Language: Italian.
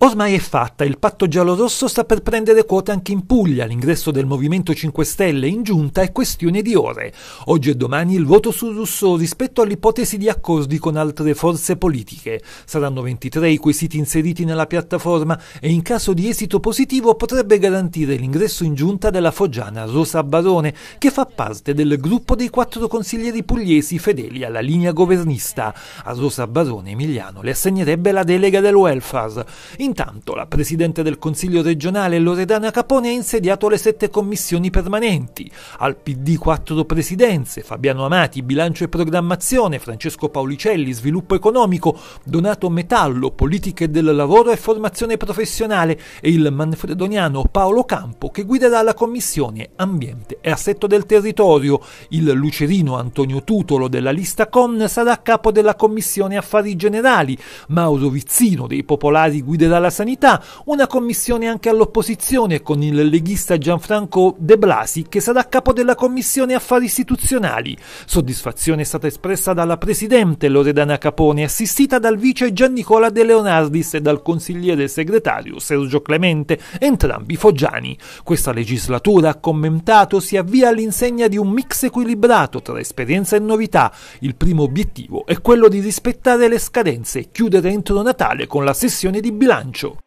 Ormai è fatta, il patto giallo-rosso sta per prendere quota anche in Puglia, l'ingresso del Movimento 5 Stelle in giunta è questione di ore. Oggi e domani il voto su Rousseau rispetto all'ipotesi di accordi con altre forze politiche. Saranno 23 i quesiti inseriti nella piattaforma e in caso di esito positivo potrebbe garantire l'ingresso in giunta della foggiana Rosa Barone, che fa parte del gruppo dei quattro consiglieri pugliesi fedeli alla linea governista. A Rosa Barone Emiliano le assegnerebbe la delega del welfare. In Intanto la Presidente del Consiglio regionale Loredana Capone ha insediato le sette commissioni permanenti, al PD quattro presidenze, Fabiano Amati, bilancio e programmazione, Francesco Paolicelli, sviluppo economico, Donato Metallo, politiche del lavoro e formazione professionale e il manfredoniano Paolo Campo che guiderà la commissione ambiente e assetto del territorio. Il lucerino Antonio Tutolo della lista Con sarà a capo della Commissione Affari Generali, Mauro Vizzino dei Popolari guiderà la sanità, una commissione anche all'opposizione con il leghista Gianfranco De Blasi che sarà a capo della Commissione Affari Istituzionali. Soddisfazione è stata espressa dalla Presidente Loredana Capone, assistita dal Vice Giannicola De Leonardis e dal Consigliere Segretario Sergio Clemente, entrambi foggiani. Questa legislatura, ha commentato, sia avvia all'insegna di un mix equilibrato tra esperienza e novità. Il primo obiettivo è quello di rispettare le scadenze e chiudere entro Natale con la sessione di bilancio.